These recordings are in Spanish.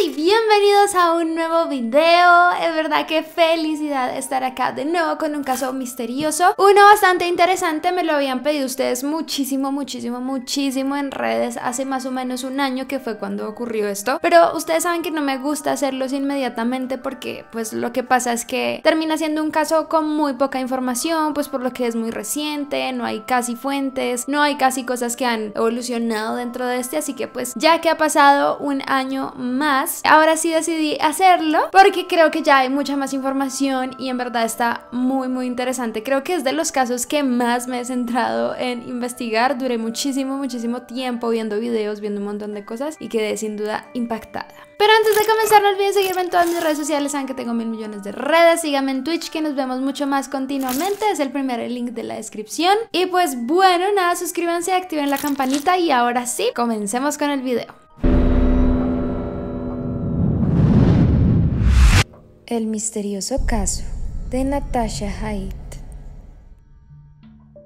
y bienvenidos a un nuevo video. Es verdad que felicidad estar acá de nuevo con un caso misterioso. Uno bastante interesante, me lo habían pedido ustedes muchísimo, muchísimo, muchísimo en redes hace más o menos un año que fue cuando ocurrió esto. Pero ustedes saben que no me gusta hacerlos inmediatamente porque pues lo que pasa es que termina siendo un caso con muy poca información, pues por lo que es muy reciente, no hay casi fuentes, no hay casi cosas que han evolucionado dentro de este, así que pues ya que ha pasado un año más, ahora sí decidí hacerlo porque creo que ya hay mucha más información y en verdad está muy muy interesante. Creo que es de los casos que más me he centrado en investigar. Duré muchísimo, muchísimo tiempo viendo videos, viendo un montón de cosas y quedé sin duda impactada. Pero antes de comenzar, no olviden seguirme en todas mis redes sociales, saben que tengo mil millones de redes, síganme en Twitch, que nos vemos mucho más continuamente, es el primer link de la descripción. Y pues bueno, nada, suscríbanse, activen la campanita y ahora sí, comencemos con el video. El misterioso caso de Natasha Haidt.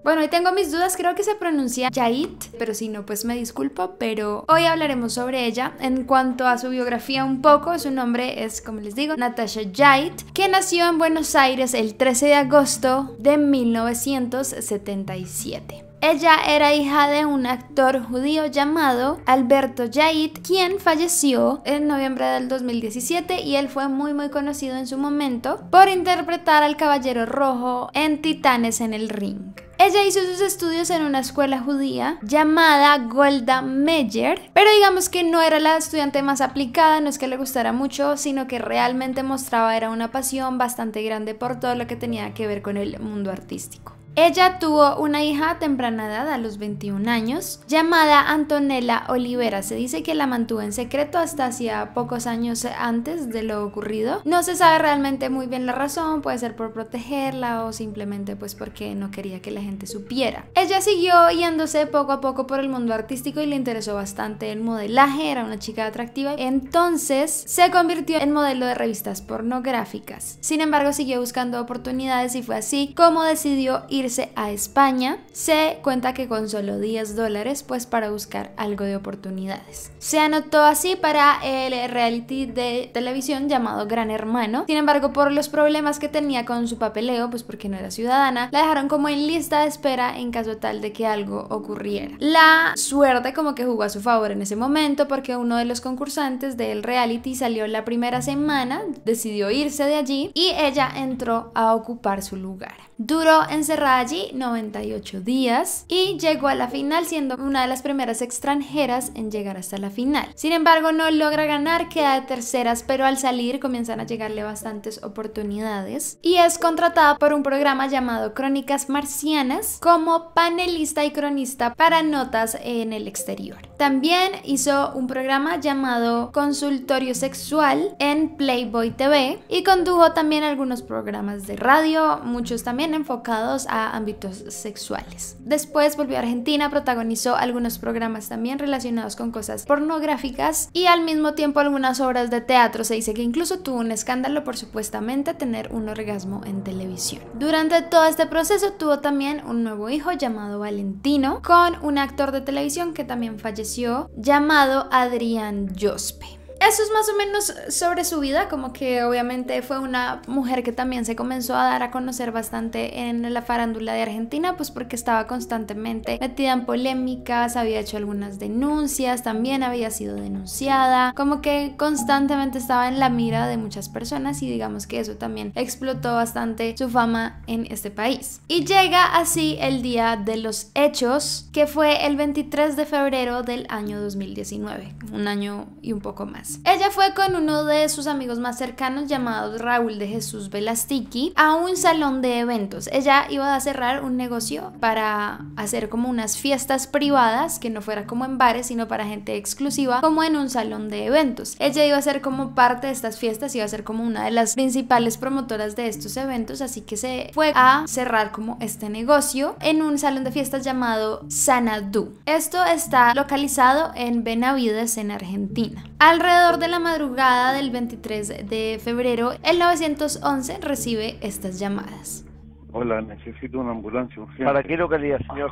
Bueno, hoy tengo mis dudas, creo que se pronuncia Yait, pero si no, pues me disculpo, pero hoy hablaremos sobre ella. En cuanto a su biografía un poco, su nombre es, como les digo, Natasha Yait, que nació en Buenos Aires el 13 de agosto de 1977. Ella era hija de un actor judío llamado Alberto Yait, quien falleció en noviembre del 2017 y él fue muy muy conocido en su momento por interpretar al Caballero Rojo en Titanes en el Ring. Ella hizo sus estudios en una escuela judía llamada Golda Meyer, pero digamos que no era la estudiante más aplicada, no es que le gustara mucho, sino que realmente mostraba era una pasión bastante grande por todo lo que tenía que ver con el mundo artístico. Ella tuvo una hija a temprana edad, a los 21 años, llamada Antonella Olivera. Se dice que la mantuvo en secreto hasta hacía pocos años antes de lo ocurrido. No se sabe realmente muy bien la razón, puede ser por protegerla o simplemente pues porque no quería que la gente supiera. Ella siguió yéndose poco a poco por el mundo artístico y le interesó bastante el modelaje, era una chica atractiva, entonces se convirtió en modelo de revistas pornográficas. Sin embargo, siguió buscando oportunidades y fue así como decidió ir a España, se cuenta que con solo 10 dólares, pues para buscar algo de oportunidades. Se anotó así para el reality de televisión llamado Gran Hermano. Sin embargo, por los problemas que tenía con su papeleo, pues porque no era ciudadana, la dejaron como en lista de espera en caso tal de que algo ocurriera. La suerte como que jugó a su favor en ese momento porque uno de los concursantes del reality salió la primera semana, decidió irse de allí y ella entró a ocupar su lugar. Duró encerrada allí 98 días y llegó a la final siendo una de las primeras extranjeras en llegar hasta la final. Sin embargo, no logra ganar, queda de terceras, pero al salir comienzan a llegarle bastantes oportunidades y es contratada por un programa llamado Crónicas Marcianas como panelista y cronista para notas en el exterior. También hizo un programa llamado Consultorio Sexual en Playboy TV y condujo también algunos programas de radio, muchos también enfocados a ámbitos sexuales. Después volvió a Argentina, protagonizó algunos programas también relacionados con cosas pornográficas y al mismo tiempo algunas obras de teatro. Se dice que incluso tuvo un escándalo por supuestamente tener un orgasmo en televisión. Durante todo este proceso tuvo también un nuevo hijo llamado Valentino con un actor de televisión que también falleció llamado Adrián Jospe. Eso es más o menos sobre su vida, como que obviamente fue una mujer que también se comenzó a dar a conocer bastante en la farándula de Argentina, pues porque estaba constantemente metida en polémicas, había hecho algunas denuncias, también había sido denunciada, como que constantemente estaba en la mira de muchas personas y digamos que eso también explotó bastante su fama en este país. Y llega así el día de los hechos, que fue el 23 de febrero del año 2019, un año y un poco más. Ella fue con uno de sus amigos más cercanos llamado Raúl de Jesús Velastiqui a un salón de eventos. Ella iba a cerrar un negocio para hacer como unas fiestas privadas, que no fuera como en bares, sino para gente exclusiva, como en un salón de eventos. Ella iba a ser como parte de estas fiestas, iba a ser como una de las principales promotoras de estos eventos, así que se fue a cerrar como este negocio en un salón de fiestas llamado Sanadú. Esto está localizado en Benavides, en Argentina. Alrededor de la madrugada del 23 de febrero, el 911 recibe estas llamadas. Hola, necesito una ambulancia ¿Para qué localidad, señor?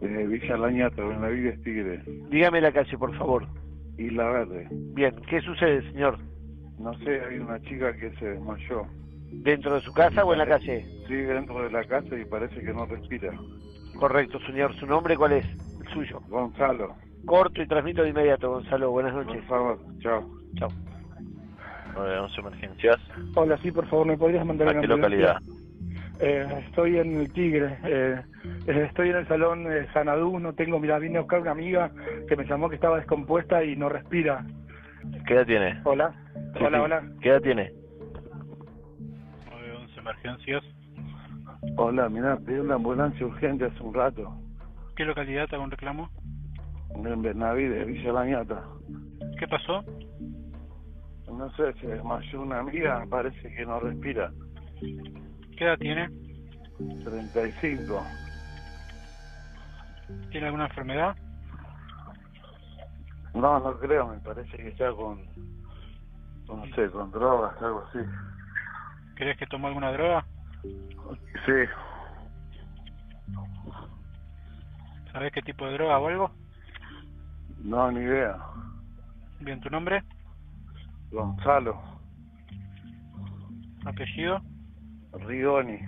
Eh, Villa Lañata, Benavides Tigre. Dígame la calle, por favor. Y la verde. Bien, ¿qué sucede, señor? No sé, hay una chica que se desmayó. ¿Dentro de su casa o en la calle? Sí, dentro de la casa y parece que no respira. Correcto, señor. ¿Su nombre cuál es? El suyo. Gonzalo corto y transmito de inmediato, Gonzalo. Buenas noches. Por chao. Chao. 911 Emergencias. Hola, sí, por favor, ¿me podrías mandar ¿A qué localidad? Eh, estoy en el Tigre, eh, eh, estoy en el salón Sanadú, no tengo, mira, vine a buscar una amiga que me llamó que estaba descompuesta y no respira. ¿Qué edad tiene? Hola, hola, hola. ¿Qué edad tiene? 911 Emergencias. Hola, mira, pedí una ambulancia urgente hace un rato. ¿Qué localidad? ¿Te hago un reclamo? en de Villa Lañata ¿Qué pasó? No sé, se desmayó una amiga, parece que no respira. ¿Qué edad tiene? 35. ¿Tiene alguna enfermedad? No, no creo, me parece que está con, no sé, con drogas, algo así. ¿Crees que tomó alguna droga? Sí. ¿Sabes qué tipo de droga o algo? No, ni idea. Bien, ¿tu nombre? Gonzalo. ¿Apellido? Rigoni.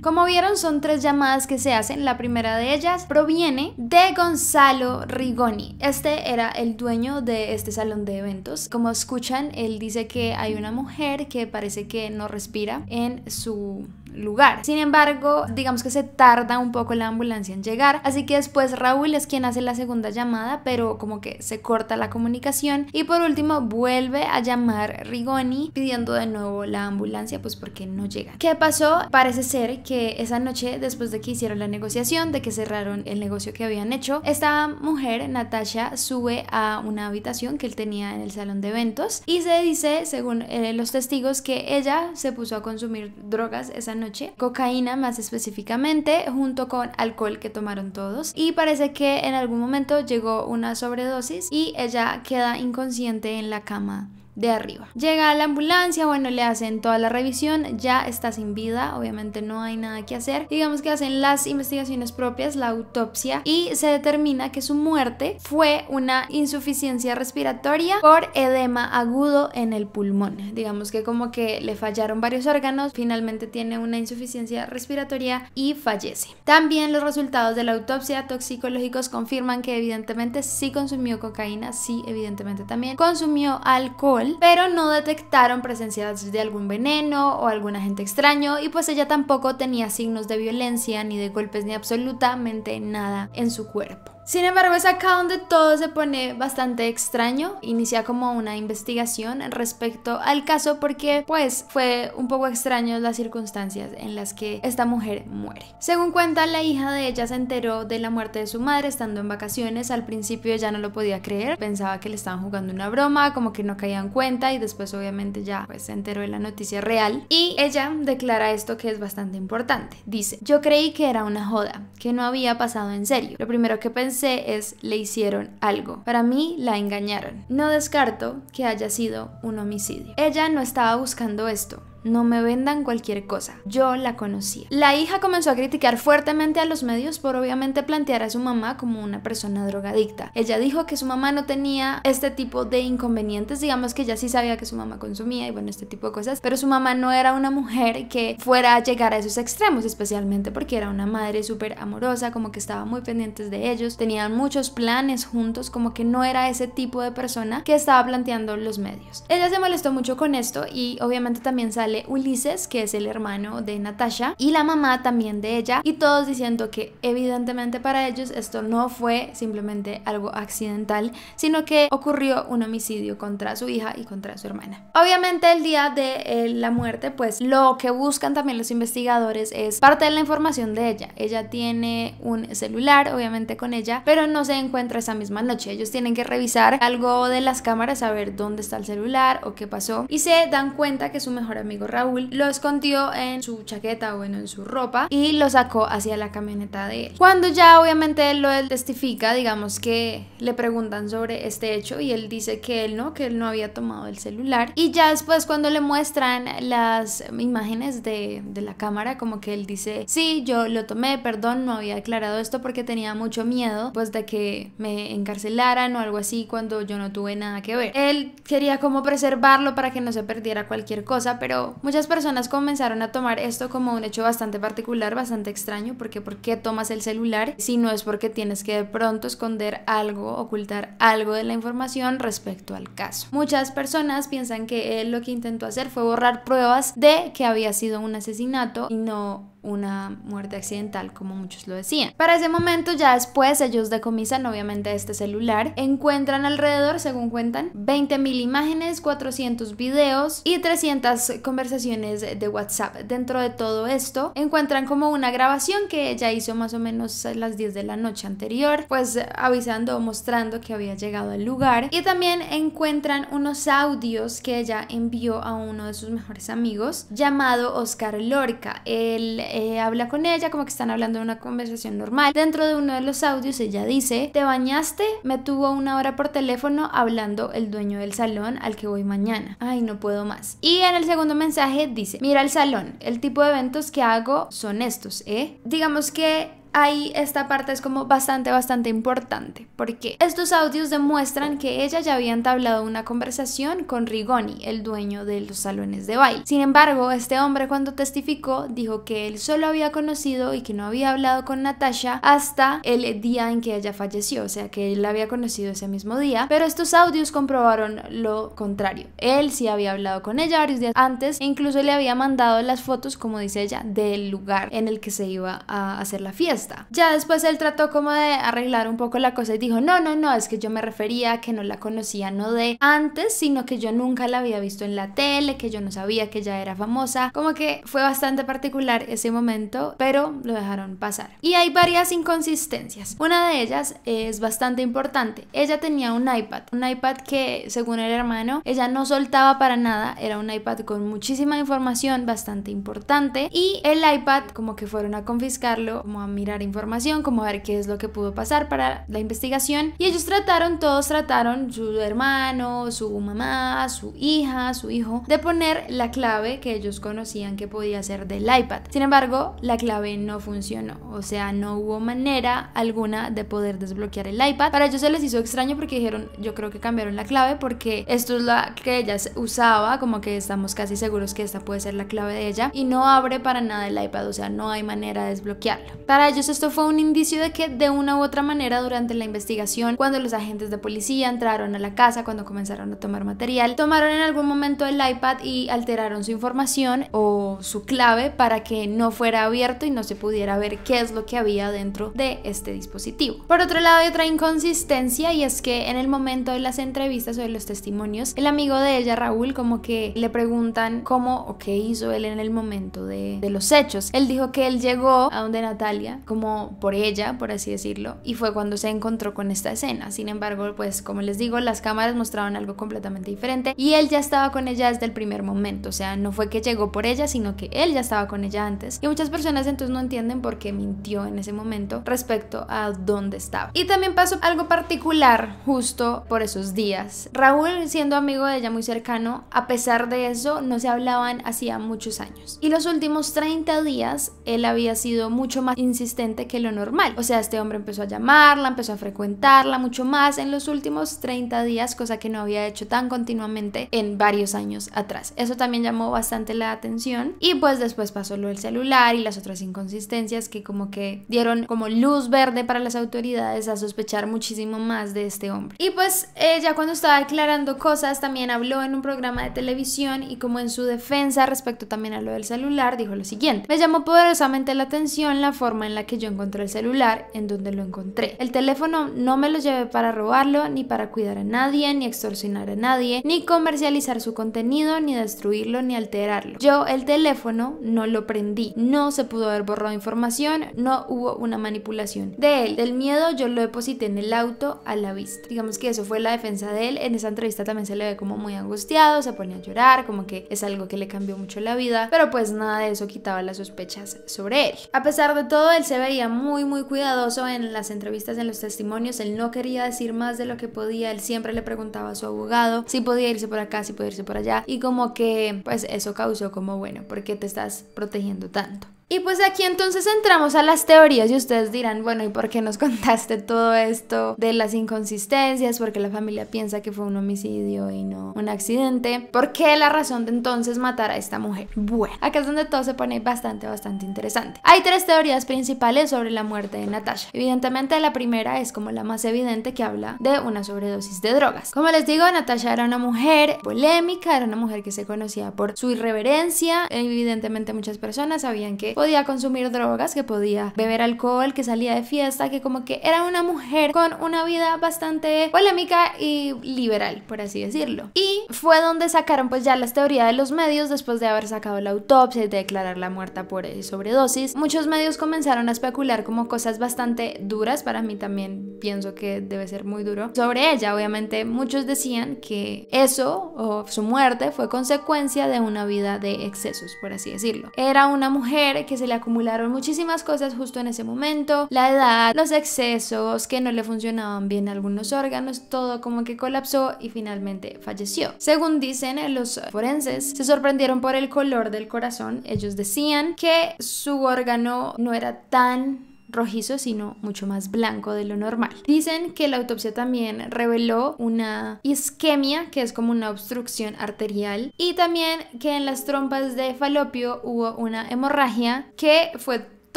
Como vieron, son tres llamadas que se hacen. La primera de ellas proviene de Gonzalo Rigoni. Este era el dueño de este salón de eventos. Como escuchan, él dice que hay una mujer que parece que no respira en su lugar. Sin embargo, digamos que se tarda un poco la ambulancia en llegar, así que después Raúl es quien hace la segunda llamada, pero como que se corta la comunicación y por último vuelve a llamar Rigoni pidiendo de nuevo la ambulancia, pues porque no llega. ¿Qué pasó? Parece ser que esa noche, después de que hicieron la negociación, de que cerraron el negocio que habían hecho, esta mujer, Natasha, sube a una habitación que él tenía en el salón de eventos y se dice, según eh, los testigos, que ella se puso a consumir drogas esa noche cocaína más específicamente, junto con alcohol que tomaron todos. Y parece que en algún momento llegó una sobredosis y ella queda inconsciente en la cama de arriba. Llega a la ambulancia, bueno, le hacen toda la revisión, ya está sin vida, obviamente no hay nada que hacer. Digamos que hacen las investigaciones propias, la autopsia, y se determina que su muerte fue una insuficiencia respiratoria por edema agudo en el pulmón. Digamos que como que le fallaron varios órganos, finalmente tiene una insuficiencia respiratoria y fallece. También los resultados de la autopsia toxicológicos confirman que evidentemente sí consumió cocaína, sí evidentemente también consumió alcohol pero no detectaron presencia de algún veneno o algún agente extraño y pues ella tampoco tenía signos de violencia ni de golpes ni absolutamente nada en su cuerpo. Sin embargo, es acá donde todo se pone bastante extraño. Inicia como una investigación respecto al caso porque pues fue un poco extraño las circunstancias en las que esta mujer muere. Según cuenta, la hija de ella se enteró de la muerte de su madre estando en vacaciones. Al principio ya no lo podía creer, pensaba que le estaban jugando una broma, como que no caían en cuenta y después obviamente ya pues se enteró de la noticia real. Y ella declara esto que es bastante importante. Dice, yo creí que era una joda, que no había pasado en serio. Lo primero que pensé es le hicieron algo. Para mí la engañaron. No descarto que haya sido un homicidio. Ella no estaba buscando esto no me vendan cualquier cosa. Yo la conocía. La hija comenzó a criticar fuertemente a los medios por obviamente plantear a su mamá como una persona drogadicta. Ella dijo que su mamá no tenía este tipo de inconvenientes, digamos que ella sí sabía que su mamá consumía y bueno, este tipo de cosas, pero su mamá no era una mujer que fuera a llegar a esos extremos, especialmente porque era una madre súper amorosa, como que estaba muy pendientes de ellos, tenían muchos planes juntos, como que no era ese tipo de persona que estaba planteando los medios. Ella se molestó mucho con esto y obviamente también sale Ulises, que es el hermano de Natasha, y la mamá también de ella, y todos diciendo que evidentemente para ellos esto no fue simplemente algo accidental, sino que ocurrió un homicidio contra su hija y contra su hermana. Obviamente el día de eh, la muerte, pues lo que buscan también los investigadores es parte de la información de ella. Ella tiene un celular, obviamente con ella, pero no se encuentra esa misma noche. Ellos tienen que revisar algo de las cámaras, a ver dónde está el celular o qué pasó, y se dan cuenta que su mejor amigo Raúl, lo escondió en su chaqueta, bueno, en su ropa y lo sacó hacia la camioneta de él. Cuando ya obviamente él lo testifica, digamos que le preguntan sobre este hecho y él dice que él no, que él no había tomado el celular. Y ya después cuando le muestran las imágenes de, la cámara, como que él dice, sí, yo lo tomé, perdón, no había declarado esto porque tenía mucho miedo pues de que me encarcelaran o algo así cuando yo no tuve nada que ver. Él quería como preservarlo para que no se perdiera cualquier cosa, pero Muchas personas comenzaron a tomar esto como un hecho bastante particular, bastante extraño, porque ¿por qué tomas el celular si no es porque tienes que de pronto esconder algo, ocultar algo de la información respecto al caso? Muchas personas piensan que él lo que intentó hacer fue borrar pruebas de que había sido un asesinato y no una muerte accidental, como muchos lo decían. Para ese momento, ya después, ellos decomisan obviamente este celular, encuentran alrededor, según cuentan, 20.000 imágenes, 400 videos y 300 conversaciones de WhatsApp. Dentro de todo esto, encuentran como una grabación que ella hizo más o menos a las 10 de la noche anterior, pues avisando o mostrando que había llegado al lugar. Y también encuentran unos audios que ella envió a uno de sus mejores amigos llamado Oscar Lorca. el eh, habla con ella, como que están hablando de una conversación normal. Dentro de uno de los audios ella dice, te bañaste, me tuvo una hora por teléfono hablando el dueño del salón al que voy mañana. Ay, no puedo más. Y en el segundo mensaje dice, mira el salón, el tipo de eventos que hago son estos, ¿eh? Digamos que ahí esta parte es como bastante, bastante importante, porque estos audios demuestran que ella ya había entablado una conversación con Rigoni, el dueño de los salones de baile. Sin embargo, este hombre cuando testificó dijo que él solo había conocido y que no había hablado con Natasha hasta el día en que ella falleció, o sea que él la había conocido ese mismo día, pero estos audios comprobaron lo contrario. Él sí había hablado con ella varios días antes e incluso le había mandado las fotos, como dice ella, del lugar en el que se iba a hacer la fiesta. Ya después él trató como de arreglar un poco la cosa y dijo, no, no, no, es que yo me refería que no la conocía no de antes, sino que yo nunca la había visto en la tele, que yo no sabía que ella era famosa. Como que fue bastante particular ese momento, pero lo dejaron pasar. Y hay varias inconsistencias. Una de ellas es bastante importante. Ella tenía un iPad, un iPad que según el hermano, ella no soltaba para nada, era un iPad con muchísima información bastante importante y el iPad como que fueron a confiscarlo, como a mirar información, como ver qué es lo que pudo pasar para la investigación. Y ellos trataron, todos trataron, su hermano, su mamá, su hija, su hijo, de poner la clave que ellos conocían que podía ser del iPad. Sin embargo, la clave no funcionó, o sea, no hubo manera alguna de poder desbloquear el iPad. Para ellos se les hizo extraño porque dijeron, yo creo que cambiaron la clave porque esto es la que ella usaba, como que estamos casi seguros que esta puede ser la clave de ella y no abre para nada el iPad, o sea, no hay manera de desbloquearlo. Para ellos esto fue un indicio de que de una u otra manera durante la investigación, cuando los agentes de policía entraron a la casa, cuando comenzaron a tomar material, tomaron en algún momento el iPad y alteraron su información o su clave para que no fuera abierto y no se pudiera ver qué es lo que había dentro de este dispositivo. Por otro lado, hay otra inconsistencia y es que en el momento de las entrevistas o de los testimonios, el amigo de ella, Raúl, como que le preguntan cómo o qué hizo él en el momento de, de los hechos. Él dijo que él llegó a donde Natalia como por ella, por así decirlo, y fue cuando se encontró con esta escena. Sin embargo, pues como les digo, las cámaras mostraban algo completamente diferente y él ya estaba con ella desde el primer momento, o sea, no fue que llegó por ella, sino que él ya estaba con ella antes. Y muchas personas entonces no entienden por qué mintió en ese momento respecto a dónde estaba. Y también pasó algo particular justo por esos días. Raúl, siendo amigo de ella muy cercano, a pesar de eso, no se hablaban hacía muchos años. Y los últimos 30 días, él había sido mucho más insistente que lo normal. O sea, este hombre empezó a llamarla, empezó a frecuentarla mucho más en los últimos 30 días, cosa que no había hecho tan continuamente en varios años atrás. Eso también llamó bastante la atención y pues después pasó lo del celular y las otras inconsistencias que como que dieron como luz verde para las autoridades a sospechar muchísimo más de este hombre. Y pues ella eh, cuando estaba aclarando cosas también habló en un programa de televisión y como en su defensa respecto también a lo del celular dijo lo siguiente, me llamó poderosamente la atención la forma en la que que yo encontré el celular en donde lo encontré. El teléfono no me lo llevé para robarlo, ni para cuidar a nadie, ni extorsionar a nadie, ni comercializar su contenido, ni destruirlo, ni alterarlo. Yo el teléfono no lo prendí, no se pudo haber borrado información, no hubo una manipulación de él. Del miedo yo lo deposité en el auto a la vista. Digamos que eso fue la defensa de él. En esa entrevista también se le ve como muy angustiado, se pone a llorar, como que es algo que le cambió mucho la vida, pero pues nada de eso quitaba las sospechas sobre él. A pesar de todo, el se veía muy, muy cuidadoso en las entrevistas, en los testimonios. Él no quería decir más de lo que podía. Él siempre le preguntaba a su abogado si podía irse por acá, si podía irse por allá. Y como que, pues eso causó como, bueno, ¿por qué te estás protegiendo tanto? Y pues aquí entonces entramos a las teorías y ustedes dirán, bueno, ¿y por qué nos contaste todo esto de las inconsistencias? ¿Por qué la familia piensa que fue un homicidio y no un accidente? ¿Por qué la razón de entonces matar a esta mujer? Bueno, acá es donde todo se pone bastante, bastante interesante. Hay tres teorías principales sobre la muerte de Natasha. Evidentemente la primera es como la más evidente que habla de una sobredosis de drogas. Como les digo, Natasha era una mujer polémica, era una mujer que se conocía por su irreverencia. Evidentemente muchas personas sabían que podía consumir drogas, que podía beber alcohol, que salía de fiesta, que como que era una mujer con una vida bastante polémica y liberal, por así decirlo. Y fue donde sacaron pues ya las teorías de los medios después de haber sacado la autopsia y de la muerta por sobredosis. Muchos medios comenzaron a especular como cosas bastante duras, para mí también pienso que debe ser muy duro, sobre ella. Obviamente muchos decían que eso o su muerte fue consecuencia de una vida de excesos, por así decirlo. Era una mujer que se le acumularon muchísimas cosas justo en ese momento, la edad, los excesos, que no le funcionaban bien algunos órganos, todo como que colapsó y finalmente falleció. Según dicen eh, los forenses, se sorprendieron por el color del corazón, ellos decían que su órgano no era tan rojizo, sino mucho más blanco de lo normal. Dicen que la autopsia también reveló una isquemia, que es como una obstrucción arterial, y también que en las trompas de falopio hubo una hemorragia que fue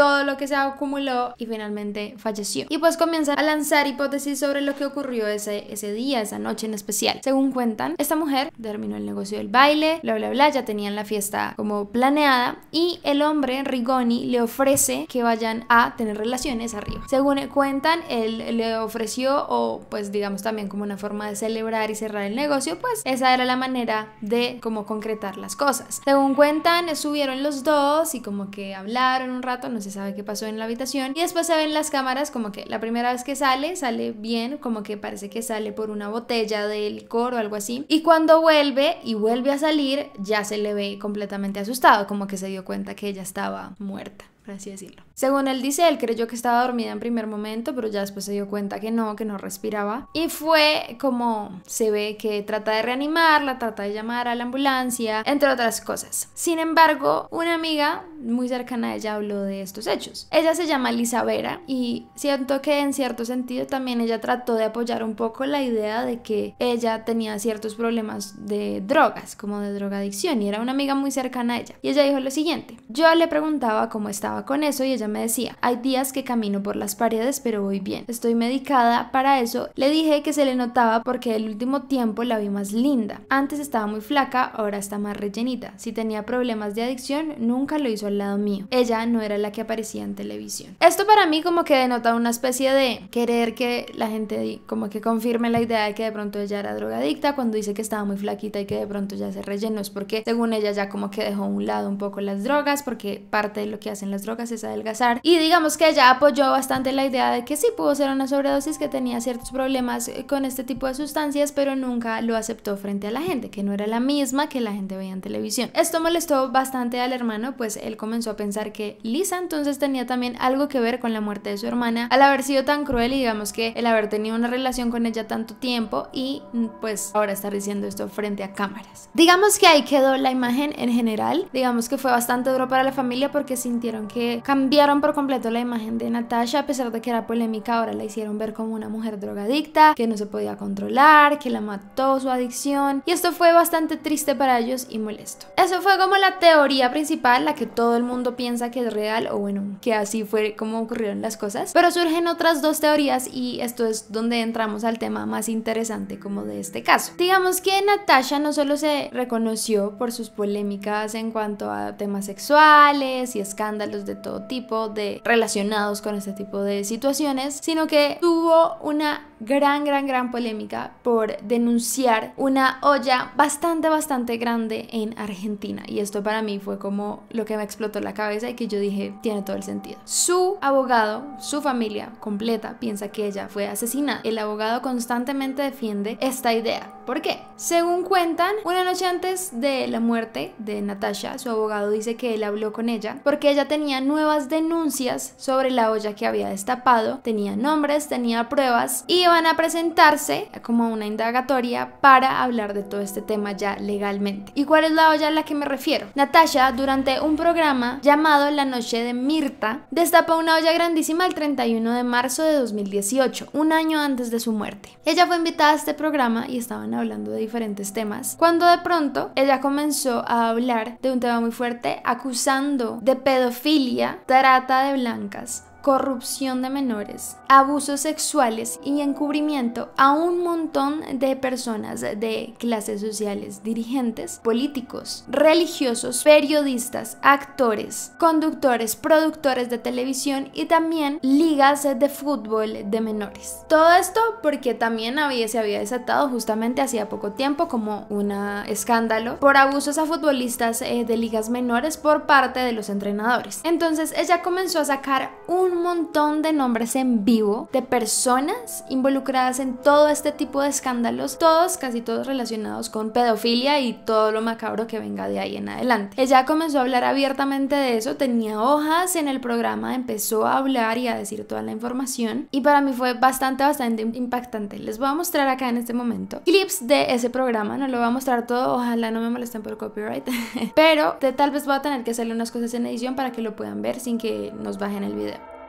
todo lo que se acumuló y finalmente falleció. Y pues comienza a lanzar hipótesis sobre lo que ocurrió ese, ese día, esa noche en especial. Según cuentan, esta mujer terminó el negocio del baile, bla, bla, bla, ya tenían la fiesta como planeada y el hombre, Rigoni, le ofrece que vayan a tener relaciones arriba. Según cuentan, él le ofreció o pues digamos también como una forma de celebrar y cerrar el negocio, pues esa era la manera de como concretar las cosas. Según cuentan, subieron los dos y como que hablaron un rato, no sé sabe qué pasó en la habitación. Y después se ven las cámaras como que la primera vez que sale, sale bien, como que parece que sale por una botella de licor o algo así. Y cuando vuelve y vuelve a salir, ya se le ve completamente asustado, como que se dio cuenta que ella estaba muerta por así decirlo. Según él dice, él creyó que estaba dormida en primer momento, pero ya después se dio cuenta que no, que no respiraba. Y fue como se ve que trata de reanimarla, trata de llamar a la ambulancia, entre otras cosas. Sin embargo, una amiga muy cercana a ella habló de estos hechos. Ella se llama Lisa y siento que en cierto sentido también ella trató de apoyar un poco la idea de que ella tenía ciertos problemas de drogas, como de drogadicción, y era una amiga muy cercana a ella. Y ella dijo lo siguiente, yo le preguntaba cómo estaba con eso y ella me decía, hay días que camino por las paredes pero voy bien, estoy medicada para eso. Le dije que se le notaba porque el último tiempo la vi más linda. Antes estaba muy flaca, ahora está más rellenita. Si tenía problemas de adicción, nunca lo hizo al lado mío. Ella no era la que aparecía en televisión. Esto para mí como que denota una especie de querer que la gente como que confirme la idea de que de pronto ella era drogadicta cuando dice que estaba muy flaquita y que de pronto ya se rellenó. Es porque según ella ya como que dejó a un lado un poco las drogas porque parte de lo que hacen las drogas es adelgazar. Y digamos que ella apoyó bastante la idea de que sí pudo ser una sobredosis, que tenía ciertos problemas eh, con este tipo de sustancias, pero nunca lo aceptó frente a la gente, que no era la misma que la gente veía en televisión. Esto molestó bastante al hermano, pues él comenzó a pensar que Lisa entonces tenía también algo que ver con la muerte de su hermana, al haber sido tan cruel y digamos que el haber tenido una relación con ella tanto tiempo y mm, pues ahora estar diciendo esto frente a cámaras. Digamos que ahí quedó la imagen en general, digamos que fue bastante duro para la familia porque sintieron que cambiaron por completo la imagen de Natasha, a pesar de que era polémica, ahora la hicieron ver como una mujer drogadicta, que no se podía controlar, que la mató su adicción, y esto fue bastante triste para ellos y molesto. Eso fue como la teoría principal, la que todo el mundo piensa que es real, o bueno, que así fue como ocurrieron las cosas, pero surgen otras dos teorías y esto es donde entramos al tema más interesante como de este caso. Digamos que Natasha no solo se reconoció por sus polémicas en cuanto a temas sexuales y escándalos de todo tipo, de relacionados con este tipo de situaciones, sino que tuvo una gran, gran, gran polémica por denunciar una olla bastante, bastante grande en Argentina. Y esto para mí fue como lo que me explotó la cabeza y que yo dije, tiene todo el sentido. Su abogado, su familia completa piensa que ella fue asesinada. El abogado constantemente defiende esta idea. ¿Por qué? Según cuentan, una noche antes de la muerte de Natasha, su abogado dice que él habló con ella porque ella tenía nuevas denuncias sobre la olla que había destapado, tenía nombres, tenía pruebas y iban a presentarse como una indagatoria para hablar de todo este tema ya legalmente. ¿Y cuál es la olla a la que me refiero? Natasha, durante un programa llamado La Noche de Mirta, destapa una olla grandísima el 31 de marzo de 2018, un año antes de su muerte. Ella fue invitada a este programa y estaban hablando de diferentes temas, cuando de pronto ella comenzó a hablar de un tema muy fuerte acusando de pedofilia trata de blancas corrupción de menores, abusos sexuales y encubrimiento a un montón de personas de clases sociales, dirigentes, políticos, religiosos, periodistas, actores, conductores, productores de televisión y también ligas de fútbol de menores. Todo esto porque también había, se había desatado justamente hacía poco tiempo como un escándalo por abusos a futbolistas eh, de ligas menores por parte de los entrenadores. Entonces ella comenzó a sacar un un montón de nombres en vivo de personas involucradas en todo este tipo de escándalos, todos, casi todos relacionados con pedofilia y todo lo macabro que venga de ahí en adelante. Ella comenzó a hablar abiertamente de eso, tenía hojas en el programa, empezó a hablar y a decir toda la información y para mí fue bastante, bastante impactante. Les voy a mostrar acá en este momento clips de ese programa, no lo voy a mostrar todo, ojalá no me molesten por copyright, pero tal vez voy a tener que hacerle unas cosas en edición para que lo puedan ver sin que nos bajen el video.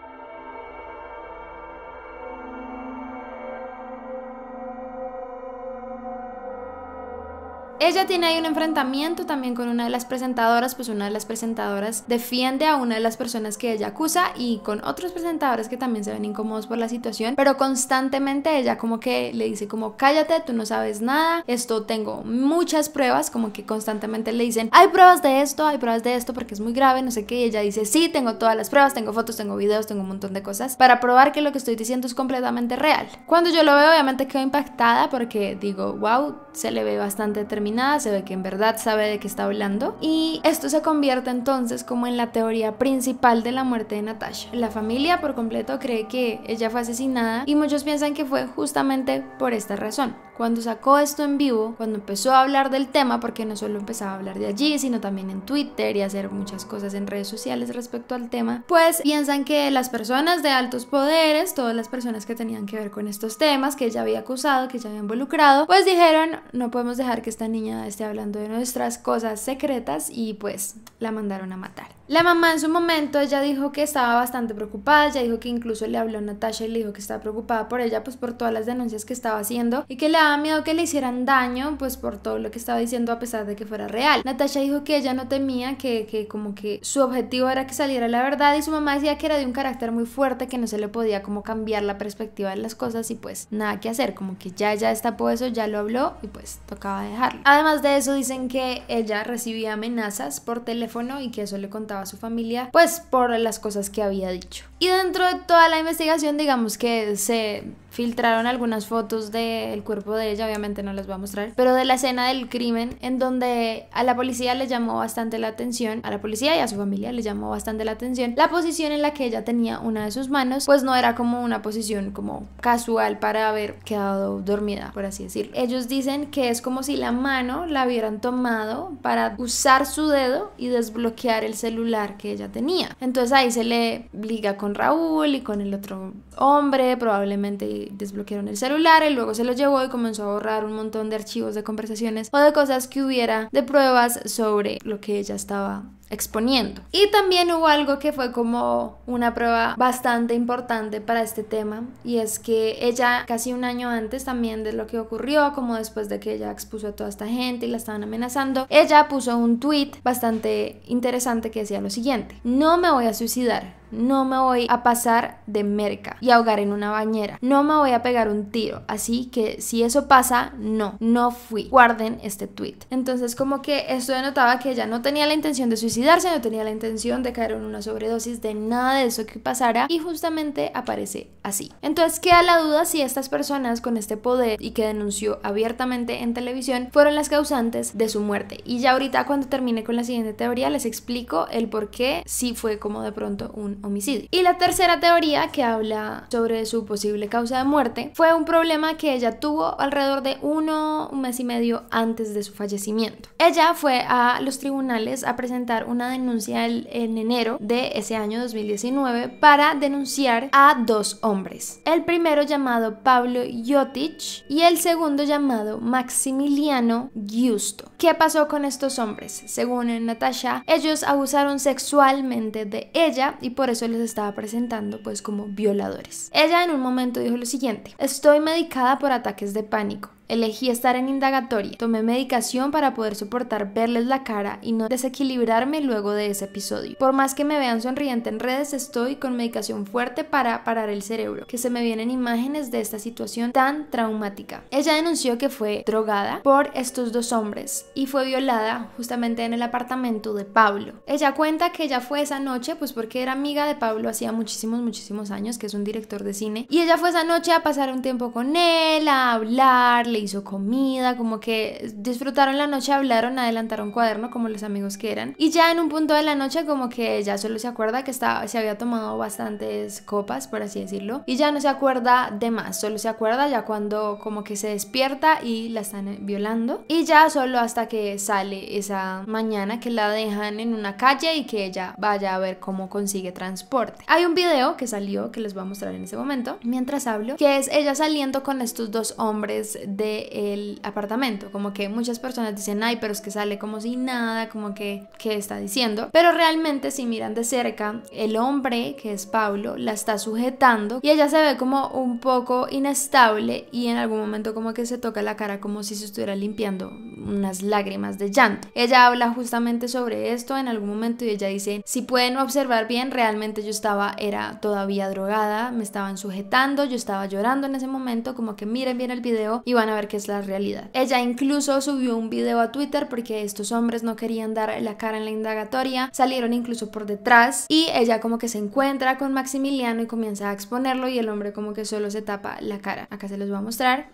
Ella tiene ahí un enfrentamiento también con una de las presentadoras, pues una de las presentadoras defiende a una de las personas que ella acusa y con otros presentadores que también se ven incómodos por la situación, pero constantemente ella como que le dice como cállate, tú no sabes nada, esto tengo muchas pruebas, como que constantemente le dicen, hay pruebas de esto, hay pruebas de esto porque es muy grave, no sé qué, y ella dice, sí, tengo todas las pruebas, tengo fotos, tengo videos, tengo un montón de cosas para probar que lo que estoy diciendo es completamente real. Cuando yo lo veo obviamente quedo impactada porque digo, wow, se le ve bastante determinada nada, se ve que en verdad sabe de qué está hablando. Y esto se convierte entonces como en la teoría principal de la muerte de Natasha. La familia por completo cree que ella fue asesinada y muchos piensan que fue justamente por esta razón cuando sacó esto en vivo, cuando empezó a hablar del tema, porque no solo empezaba a hablar de allí, sino también en Twitter y hacer muchas cosas en redes sociales respecto al tema, pues piensan que las personas de altos poderes, todas las personas que tenían que ver con estos temas, que ella había acusado, que ella había involucrado, pues dijeron, no podemos dejar que esta niña esté hablando de nuestras cosas secretas y pues la mandaron a matar. La mamá en su momento, ella dijo que estaba bastante preocupada, ella dijo que incluso le habló a Natasha y le dijo que estaba preocupada por ella, pues por todas las denuncias que estaba haciendo y que le daba miedo que le hicieran daño, pues por todo lo que estaba diciendo a pesar de que fuera real. Natasha dijo que ella no temía, que, que como que su objetivo era que saliera la verdad y su mamá decía que era de un carácter muy fuerte, que no se le podía como cambiar la perspectiva de las cosas y pues nada que hacer, como que ya, ya destapó eso, ya lo habló y pues tocaba dejarlo. Además de eso dicen que ella recibía amenazas por teléfono y que eso le contaba a su familia, pues por las cosas que había dicho. Y dentro de toda la investigación, digamos que se filtraron algunas fotos del cuerpo de ella, obviamente no las voy a mostrar, pero de la escena del crimen, en donde a la policía le llamó bastante la atención, a la policía y a su familia le llamó bastante la atención, la posición en la que ella tenía una de sus manos, pues no era como una posición como casual para haber quedado dormida, por así decirlo. Ellos dicen que es como si la mano la hubieran tomado para usar su dedo y desbloquear el celular que ella tenía. Entonces ahí se le liga con Raúl y con el otro hombre, probablemente desbloquearon el celular y luego se lo llevó y comenzó a borrar un montón de archivos de conversaciones o de cosas que hubiera de pruebas sobre lo que ella estaba exponiendo. Y también hubo algo que fue como una prueba bastante importante para este tema y es que ella casi un año antes también de lo que ocurrió, como después de que ella expuso a toda esta gente y la estaban amenazando, ella puso un tweet bastante interesante que decía lo siguiente, no me voy a suicidar, no me voy a pasar de merca y ahogar en una bañera. No me voy a pegar un tiro. Así que si eso pasa, no, no fui. Guarden este tweet. Entonces como que esto denotaba que ella no tenía la intención de suicidarse, no tenía la intención de caer en una sobredosis, de nada de eso que pasara. Y justamente aparece así. Entonces queda la duda si estas personas con este poder y que denunció abiertamente en televisión fueron las causantes de su muerte. Y ya ahorita cuando termine con la siguiente teoría les explico el por qué si fue como de pronto un homicidio. Y la tercera teoría, que habla sobre su posible causa de muerte, fue un problema que ella tuvo alrededor de uno, un mes y medio antes de su fallecimiento. Ella fue a los tribunales a presentar una denuncia en enero de ese año 2019 para denunciar a dos hombres. El primero llamado Pablo Jotich y el segundo llamado Maximiliano Giusto. ¿Qué pasó con estos hombres? Según Natasha, ellos abusaron sexualmente de ella y por eso les estaba presentando pues como violadores. Ella en un momento dijo lo siguiente, estoy medicada por ataques de pánico. Elegí estar en indagatoria. Tomé medicación para poder soportar verles la cara y no desequilibrarme luego de ese episodio. Por más que me vean sonriente en redes, estoy con medicación fuerte para parar el cerebro, que se me vienen imágenes de esta situación tan traumática. Ella denunció que fue drogada por estos dos hombres y fue violada justamente en el apartamento de Pablo. Ella cuenta que ella fue esa noche, pues porque era amiga de Pablo hacía muchísimos, muchísimos años, que es un director de cine, y ella fue esa noche a pasar un tiempo con él, a hablarle hizo comida, como que disfrutaron la noche, hablaron, adelantaron cuaderno como los amigos que eran. Y ya en un punto de la noche como que ya solo se acuerda que estaba, se había tomado bastantes copas, por así decirlo. Y ya no se acuerda de más, solo se acuerda ya cuando como que se despierta y la están violando. Y ya solo hasta que sale esa mañana que la dejan en una calle y que ella vaya a ver cómo consigue transporte. Hay un video que salió que les voy a mostrar en ese momento mientras hablo, que es ella saliendo con estos dos hombres el apartamento. Como que muchas personas dicen, ay, pero es que sale como si nada, como que, ¿qué está diciendo? Pero realmente si miran de cerca, el hombre, que es Pablo, la está sujetando y ella se ve como un poco inestable y en algún momento como que se toca la cara como si se estuviera limpiando unas lágrimas de llanto. Ella habla justamente sobre esto en algún momento y ella dice, si pueden observar bien, realmente yo estaba, era todavía drogada, me estaban sujetando, yo estaba llorando en ese momento, como que miren bien el video y van a a ver qué es la realidad. Ella incluso subió un video a Twitter porque estos hombres no querían dar la cara en la indagatoria, salieron incluso por detrás y ella como que se encuentra con Maximiliano y comienza a exponerlo y el hombre como que solo se tapa la cara. Acá se los voy a mostrar.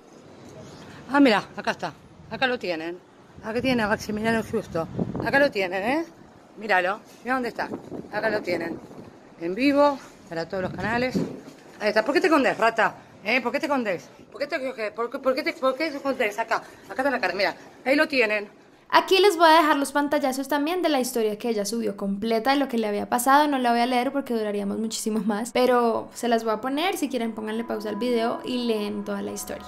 Ah, mira, acá está. Acá lo tienen. Acá tiene a Maximiliano Justo. Acá lo tienen, ¿eh? Míralo. Mira dónde está. Acá lo tienen. En vivo, para todos los canales. Ahí está. ¿Por qué te condes rata? ¿Por qué te ¿Por qué te, Acá, acá está la cara, ahí lo tienen. Aquí les voy a dejar los pantallazos también de la historia que ella subió completa de lo que le había pasado. No la voy a leer porque duraríamos muchísimo más, pero se las voy a poner. Si quieren, pónganle pausa al video y leen toda la historia.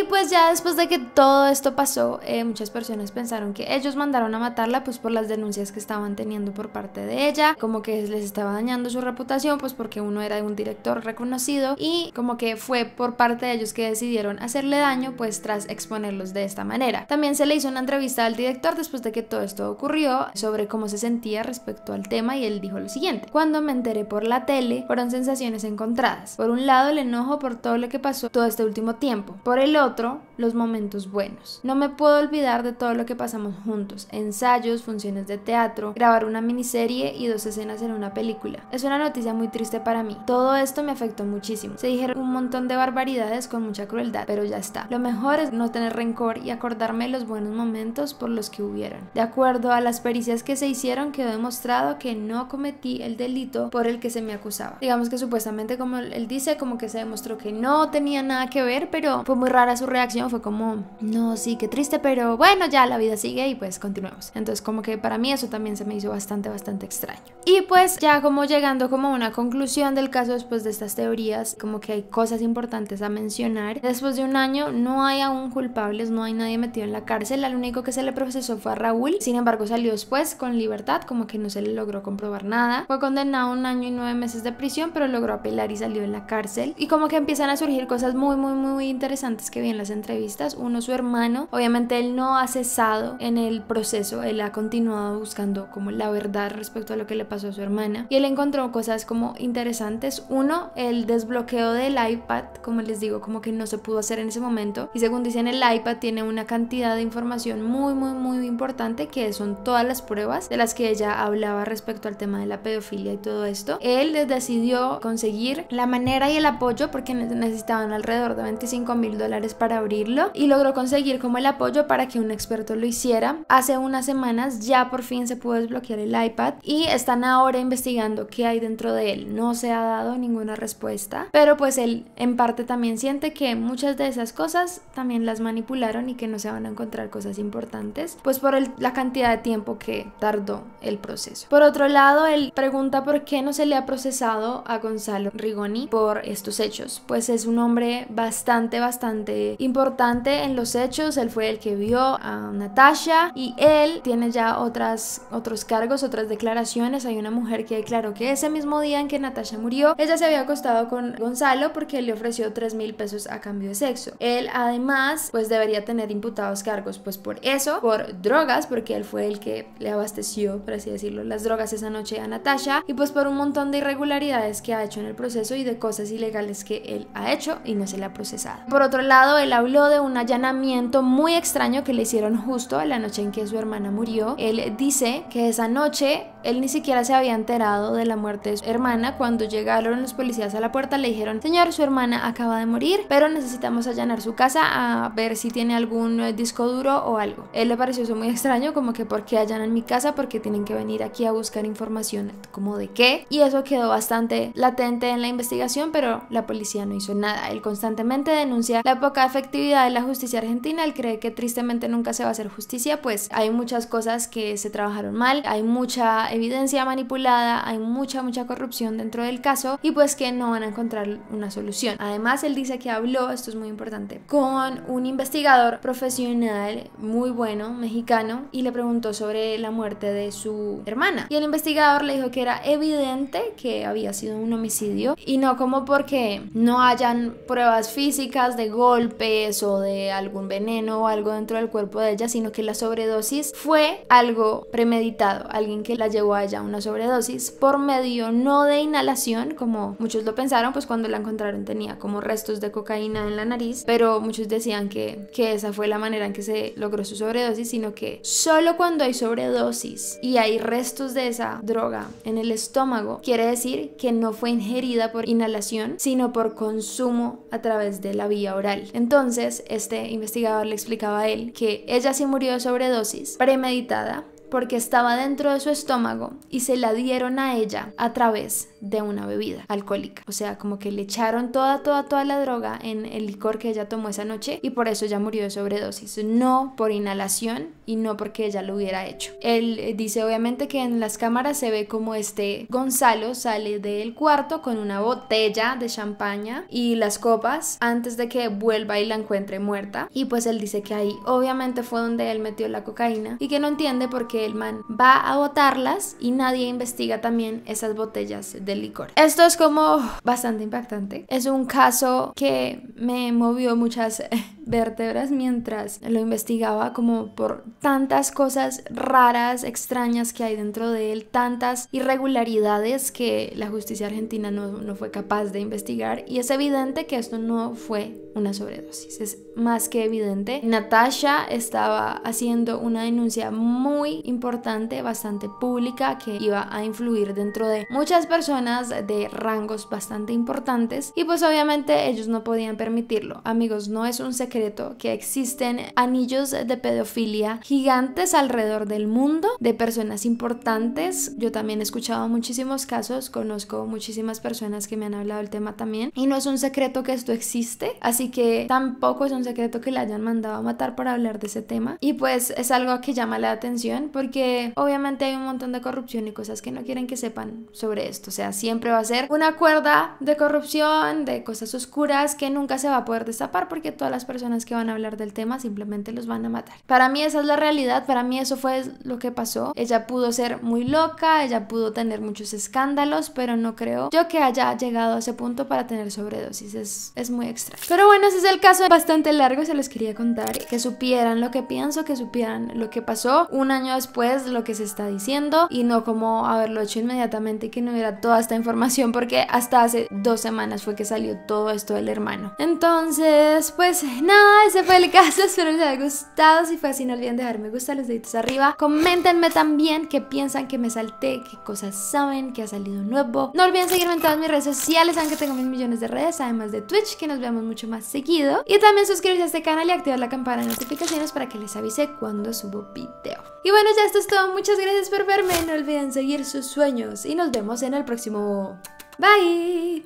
Y pues ya después de que todo esto pasó, eh, muchas personas pensaron que ellos mandaron a matarla pues por las denuncias que estaban teniendo por parte de ella, como que les estaba dañando su reputación pues porque uno era un director reconocido y como que fue por parte de ellos que decidieron hacerle daño pues tras exponerlos de esta manera. También se le hizo una entrevista al director después de que todo esto ocurrió sobre cómo se sentía respecto al tema y él dijo lo siguiente, cuando me enteré por la tele fueron sensaciones encontradas, por un lado el enojo por todo lo que pasó todo este último tiempo, por el otro los momentos buenos. No me puedo olvidar de todo lo que pasamos juntos, ensayos, funciones de teatro, grabar una miniserie y dos escenas en una película. Es una noticia muy triste para mí. Todo esto me afectó muchísimo. Se dijeron un montón de barbaridades con mucha crueldad, pero ya está. Lo mejor es no tener rencor y acordarme los buenos momentos por los que hubieran De acuerdo a las pericias que se hicieron, quedó demostrado que no cometí el delito por el que se me acusaba. Digamos que supuestamente, como él dice, como que se demostró que no tenía nada que ver, pero fue muy rara su reacción fue como, no, sí, qué triste, pero bueno, ya la vida sigue y pues continuamos Entonces como que para mí eso también se me hizo bastante, bastante extraño. Y pues ya como llegando como a una conclusión del caso después de estas teorías, como que hay cosas importantes a mencionar. Después de un año no hay aún culpables, no hay nadie metido en la cárcel, al único que se le procesó fue a Raúl, sin embargo salió después con libertad, como que no se le logró comprobar nada. Fue condenado a un año y nueve meses de prisión, pero logró apelar y salió en la cárcel. Y como que empiezan a surgir cosas muy, muy, muy interesantes que en las entrevistas. Uno, su hermano. Obviamente él no ha cesado en el proceso, él ha continuado buscando como la verdad respecto a lo que le pasó a su hermana. Y él encontró cosas como interesantes. Uno, el desbloqueo del iPad, como les digo, como que no se pudo hacer en ese momento. Y según dicen, el iPad tiene una cantidad de información muy, muy, muy importante que son todas las pruebas de las que ella hablaba respecto al tema de la pedofilia y todo esto. Él decidió conseguir la manera y el apoyo porque necesitaban alrededor de 25 mil dólares para abrirlo y logró conseguir como el apoyo para que un experto lo hiciera. Hace unas semanas ya por fin se pudo desbloquear el iPad y están ahora investigando qué hay dentro de él. No se ha dado ninguna respuesta, pero pues él en parte también siente que muchas de esas cosas también las manipularon y que no se van a encontrar cosas importantes, pues por la cantidad de tiempo que tardó el proceso. Por otro lado, él pregunta por qué no se le ha procesado a Gonzalo Rigoni por estos hechos, pues es un hombre bastante, bastante importante en los hechos. Él fue el que vio a Natasha y él tiene ya otras, otros cargos, otras declaraciones. Hay una mujer que declaró que ese mismo día en que Natasha murió, ella se había acostado con Gonzalo porque le ofreció 3 mil pesos a cambio de sexo. Él además pues debería tener imputados cargos pues por eso, por drogas, porque él fue el que le abasteció, por así decirlo, las drogas esa noche a Natasha y pues por un montón de irregularidades que ha hecho en el proceso y de cosas ilegales que él ha hecho y no se le ha procesado. Por otro lado, él habló de un allanamiento muy extraño que le hicieron justo en la noche en que su hermana murió. Él dice que esa noche él ni siquiera se había enterado de la muerte de su hermana. Cuando llegaron los policías a la puerta le dijeron, señor, su hermana acaba de morir, pero necesitamos allanar su casa a ver si tiene algún eh, disco duro o algo. Él le pareció eso muy extraño, como que por qué allanan mi casa, porque tienen que venir aquí a buscar información como de qué. Y eso quedó bastante latente en la investigación, pero la policía no hizo nada. Él constantemente denuncia la época efectividad de la justicia argentina, él cree que tristemente nunca se va a hacer justicia, pues hay muchas cosas que se trabajaron mal, hay mucha evidencia manipulada, hay mucha, mucha corrupción dentro del caso y pues que no van a encontrar una solución. Además, él dice que habló, esto es muy importante, con un investigador profesional muy bueno, mexicano, y le preguntó sobre la muerte de su hermana. Y el investigador le dijo que era evidente que había sido un homicidio y no como porque no hayan pruebas físicas de golpe peso de algún veneno o algo dentro del cuerpo de ella, sino que la sobredosis fue algo premeditado, alguien que la llevó a una sobredosis por medio no de inhalación, como muchos lo pensaron, pues cuando la encontraron tenía como restos de cocaína en la nariz, pero muchos decían que, que esa fue la manera en que se logró su sobredosis, sino que solo cuando hay sobredosis y hay restos de esa droga en el estómago, quiere decir que no fue ingerida por inhalación, sino por consumo a través de la vía oral. Entonces, este investigador le explicaba a él que ella sí murió de sobredosis premeditada porque estaba dentro de su estómago y se la dieron a ella a través de una bebida alcohólica. O sea, como que le echaron toda, toda, toda la droga en el licor que ella tomó esa noche y por eso ella murió de sobredosis. No por inhalación y no porque ella lo hubiera hecho. Él eh, dice obviamente que en las cámaras se ve como este Gonzalo sale del cuarto con una botella de champaña y las copas antes de que vuelva y la encuentre muerta. Y pues él dice que ahí obviamente fue donde él metió la cocaína y que no entiende por qué el man va a botarlas y nadie investiga también esas botellas de licor. Esto es como bastante impactante. Es un caso que me movió muchas vértebras mientras lo investigaba como por tantas cosas raras, extrañas que hay dentro de él, tantas irregularidades que la justicia argentina no, no fue capaz de investigar y es evidente que esto no fue una sobredosis, es más que evidente. Natasha estaba haciendo una denuncia muy importante, bastante pública, que iba a influir dentro de muchas personas de rangos bastante importantes y pues obviamente ellos no podían permitirlo. Amigos, no es un secreto que existen anillos de pedofilia gigantes alrededor del mundo de personas importantes. Yo también he escuchado muchísimos casos, conozco muchísimas personas que me han hablado del tema también y no es un secreto que esto existe, así que tampoco es un secreto que la hayan mandado a matar para hablar de ese tema y pues es algo que llama la atención porque obviamente hay un montón de corrupción y cosas que no quieren que sepan sobre esto, o sea, siempre va a ser una cuerda de corrupción, de cosas oscuras que nunca se va a poder destapar porque todas las personas que van a hablar del tema, simplemente los van a matar. Para mí esa es la realidad, para mí eso fue lo que pasó. Ella pudo ser muy loca, ella pudo tener muchos escándalos, pero no creo yo que haya llegado a ese punto para tener sobredosis, es, muy extraño. Pero bueno, ese es el caso bastante largo, se los quería contar, que supieran lo que pienso, que supieran lo que pasó un año después, lo que se está diciendo y no como haberlo hecho inmediatamente y que no hubiera toda esta información porque hasta hace dos semanas fue que salió todo esto del hermano. Entonces, pues nada ese fue el caso. Espero les haya gustado. Si fue así, no olviden dejar me gusta, los deditos arriba. Coméntenme también qué piensan, que me salté, qué cosas saben, qué ha salido nuevo. No olviden seguirme en todas mis redes sociales, aunque tengo mis millones de redes, además de Twitch, que nos vemos mucho más seguido. Y también suscribirse a este canal y activar la campana de notificaciones para que les avise cuando subo video. Y bueno, ya esto es todo. Muchas gracias por verme. No olviden seguir sus sueños y nos vemos en el próximo. Bye.